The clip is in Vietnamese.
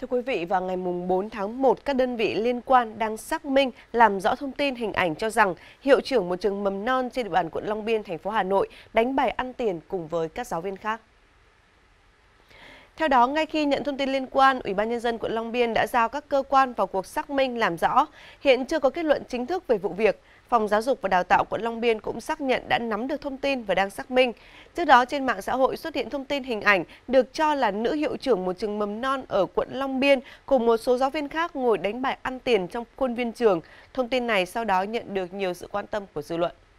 Thưa quý vị, vào ngày 4 tháng 1, các đơn vị liên quan đang xác minh làm rõ thông tin hình ảnh cho rằng hiệu trưởng một trường mầm non trên địa bàn quận Long Biên, thành phố Hà Nội đánh bài ăn tiền cùng với các giáo viên khác. Theo đó, ngay khi nhận thông tin liên quan, Ủy ban Nhân dân quận Long Biên đã giao các cơ quan vào cuộc xác minh làm rõ. Hiện chưa có kết luận chính thức về vụ việc. Phòng Giáo dục và Đào tạo quận Long Biên cũng xác nhận đã nắm được thông tin và đang xác minh. Trước đó, trên mạng xã hội xuất hiện thông tin hình ảnh được cho là nữ hiệu trưởng một trường mầm non ở quận Long Biên cùng một số giáo viên khác ngồi đánh bài ăn tiền trong khuôn viên trường. Thông tin này sau đó nhận được nhiều sự quan tâm của dư luận.